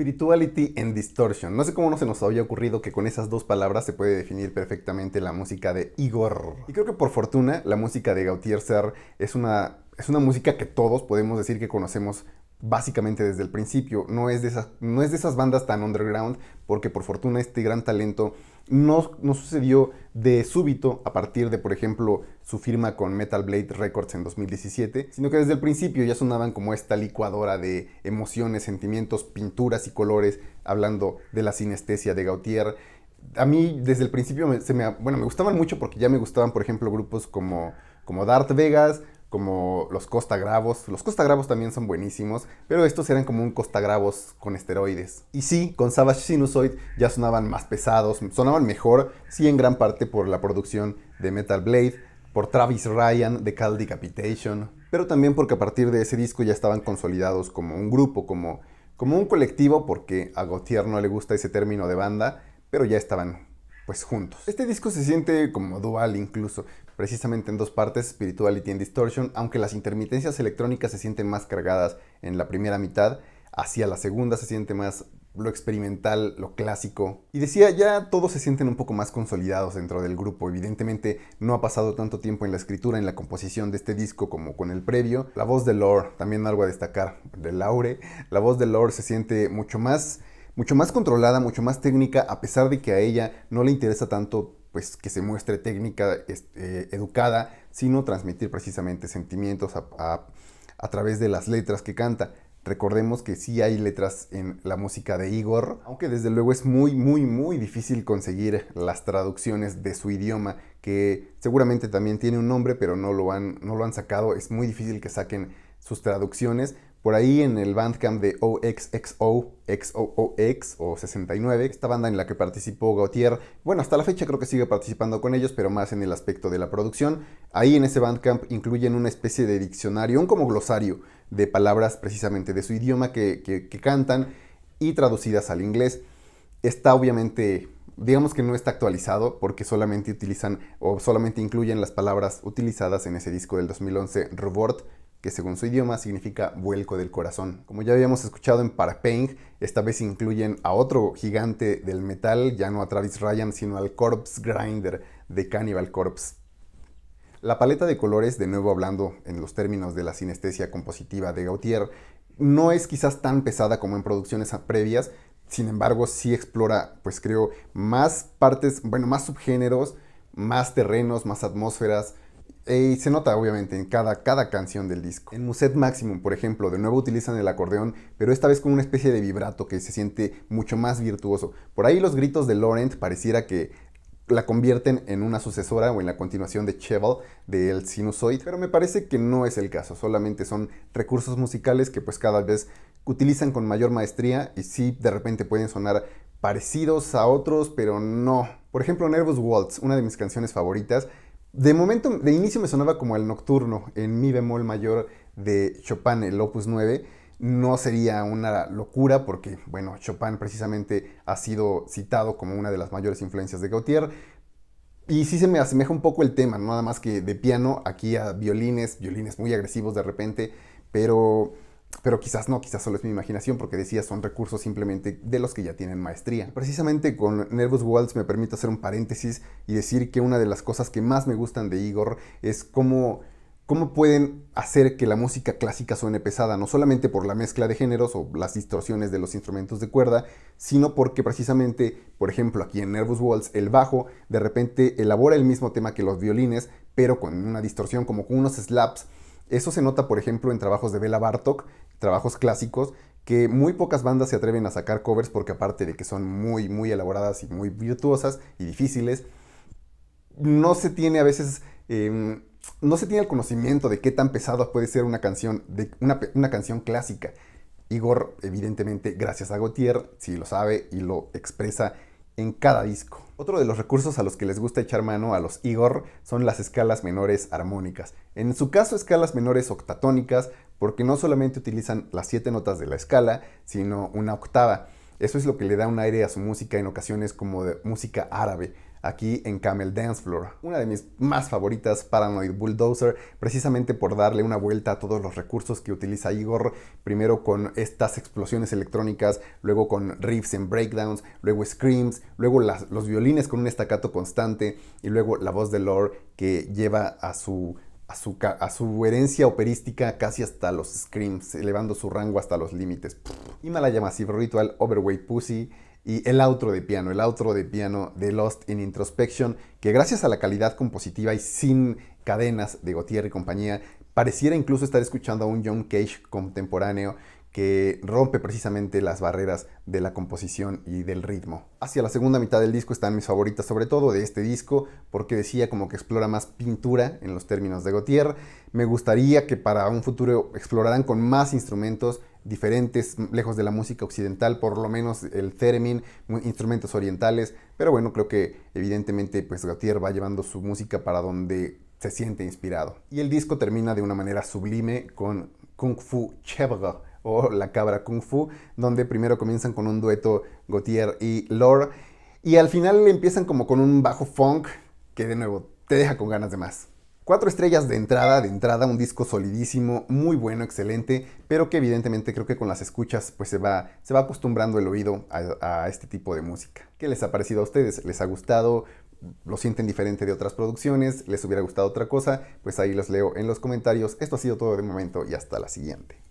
Spirituality and Distortion. No sé cómo no se nos había ocurrido que con esas dos palabras se puede definir perfectamente la música de Igor. Y creo que por fortuna la música de Gautier ser es una, es una música que todos podemos decir que conocemos básicamente desde el principio. No es de esas, no es de esas bandas tan underground, porque por fortuna este gran talento no, no, sucedió de súbito a partir de, por ejemplo, su firma con Metal Blade Records en 2017, sino que desde el principio ya sonaban como esta licuadora de emociones, sentimientos, pinturas y colores, hablando de la sinestesia de Gautier. A mí desde el principio me, bueno, me gustaban mucho porque ya me gustaban, por ejemplo, grupos como, como Dart Vegas como los Costa Gravos, Los Costa Gravos también son buenísimos, pero estos eran como un Costa Gravos con esteroides. Y sí, con Savage Sinusoid ya sonaban más pesados, sonaban mejor, sí en gran parte por la producción de Metal Blade, por Travis Ryan de Cal Decapitation, pero también porque a partir de ese disco ya estaban consolidados como un grupo, como, como un colectivo, porque a Gautier no le gusta ese término de banda, pero ya estaban pues juntos. Este disco se siente como dual incluso precisamente en dos partes, Spirituality and Distortion, aunque las intermitencias electrónicas se sienten más cargadas en la primera mitad, hacia la segunda se siente más lo experimental, lo clásico. Y decía, ya todos se sienten un poco más consolidados dentro del grupo. Evidentemente no ha pasado tanto tiempo en la escritura, en la composición de este disco como con el previo. La voz de Lore, también algo a destacar, de Laure. La voz de Lore se siente mucho más, mucho más controlada, mucho más técnica, a pesar de que a ella no le interesa tanto pues, que se muestre técnica este, educada, sino transmitir precisamente sentimientos a, través de las letras que canta. Recordemos que sí hay letras en la música de Igor, aunque desde luego es muy, muy, muy difícil conseguir las traducciones de su idioma, que seguramente también tiene un nombre, pero no lo han sacado. Es muy difícil que saquen sus traducciones, por ahí en el bandcamp de OXXO, XOOX o 69, esta banda en la que participó Gautier, bueno, hasta la fecha creo que sigue participando con ellos, pero más en el aspecto de la producción. Ahí en ese bandcamp incluyen una especie de diccionario, un como glosario de palabras precisamente de su idioma que, cantan y traducidas al inglés. Está obviamente digamos que no está actualizado porque solamente utilizan o solamente incluyen las palabras utilizadas en ese disco del 2011, Robort, que según su idioma significa vuelco del corazón. Como ya habíamos escuchado en Parapeng, esta vez incluyen a otro gigante del metal, ya no a Travis Ryan, sino al Corpse Grinder de Cannibal Corpse. La paleta de colores, de nuevo hablando en los términos de la sinestesia compositiva de Gautier, no es quizás tan pesada como en producciones previas, sin embargo sí explora, pues creo, más partes, bueno, más subgéneros, más terrenos, más atmósferas, y se nota obviamente en cada, cada canción del disco. En Muset Maximum, por ejemplo, de nuevo utilizan el acordeón, pero esta vez con una especie de vibrato que se siente mucho más virtuoso. Por ahí los gritos de Laurent pareciera que la convierten en una sucesora o en la continuación de Cheval del Sinusoid, pero me parece que no es el caso, solamente son recursos musicales que pues cada vez utilizan con mayor maestría y sí de repente pueden sonar parecidos a otros, pero no. Por ejemplo, Nervous Waltz, una de mis canciones favoritas, de momento, de inicio me sonaba como el nocturno en mi bemol mayor de Chopin, el opus 9. No sería una locura porque, bueno, Chopin precisamente ha sido citado como una de las mayores influencias de Gautier. Y sí se me asemeja un poco el tema, nada más que de piano, aquí a violines, violines muy agresivos de repente, pero pero quizás no, quizás solo es mi imaginación, porque decía, son recursos simplemente de los que ya tienen maestría. Precisamente con Nervous Waltz me permito hacer un paréntesis y decir que una de las cosas que más me gustan de Igor es cómo pueden hacer que la música clásica suene pesada? No solamente por la mezcla de géneros o las distorsiones de los instrumentos de cuerda, sino porque precisamente, por ejemplo, aquí en Nervous walls el bajo de repente elabora el mismo tema que los violines, pero con una distorsión como con unos slaps eso se nota, por ejemplo, en trabajos de Bela Bartok, trabajos clásicos, que muy pocas bandas se atreven a sacar covers porque aparte de que son muy, muy elaboradas y muy virtuosas y difíciles, no se tiene a veces... Em, no se tiene el conocimiento de qué tan pesada puede ser una canción, de una, una, canción clásica. Igor, evidentemente, gracias a Gautier, sí lo sabe y lo expresa en cada disco. Otro de los recursos a los que les gusta echar mano a los Igor son las escalas menores armónicas. En su caso, escalas menores octatónicas, porque no solamente utilizan las siete notas de la escala, sino una octava. Eso es lo que le da un aire a su música en ocasiones como de música árabe aquí en Camel Dance Floor, una de mis más favoritas, Paranoid Bulldozer, precisamente por darle una vuelta a todos los recursos que utiliza Igor, primero con estas explosiones electrónicas, luego con riffs en breakdowns, luego screams, luego los violines con un estacato constante y luego la voz de Lore que lleva a su a su, herencia operística casi hasta los screams, elevando su rango hasta los límites. Y Malaya Massive Ritual, Overweight Pussy, y el outro de piano, el outro de piano de Lost in Introspection, que gracias a la calidad compositiva y sin cadenas de Gautier y compañía, pareciera incluso estar escuchando a un John Cage contemporáneo que rompe precisamente las barreras de la composición y del ritmo. Hacia la segunda mitad del disco están mis favoritas, sobre todo de este disco, porque decía como que explora más pintura en los términos de Gautier. Me gustaría que para un futuro exploraran con más instrumentos diferentes, lejos de la música occidental, por lo menos el theremin, instrumentos orientales, pero bueno, creo que evidentemente pues Gautier va llevando su música para donde se siente inspirado. Y el disco termina de una manera sublime con Kung Fu Chevre o La Cabra Kung Fu, donde primero comienzan con un dueto Gautier y Lore, y al final empiezan como con un bajo funk que de nuevo te deja con ganas de más. Cuatro estrellas de entrada, de entrada, un disco solidísimo, muy bueno, excelente, pero que evidentemente creo que con las escuchas pues se va, se va acostumbrando el oído a, a este tipo de música. ¿Qué les ha parecido a ustedes? ¿Les ha gustado? lo sienten diferente de otras producciones, les hubiera gustado otra cosa, pues ahí los leo en los comentarios. Esto ha sido todo de momento y hasta la siguiente.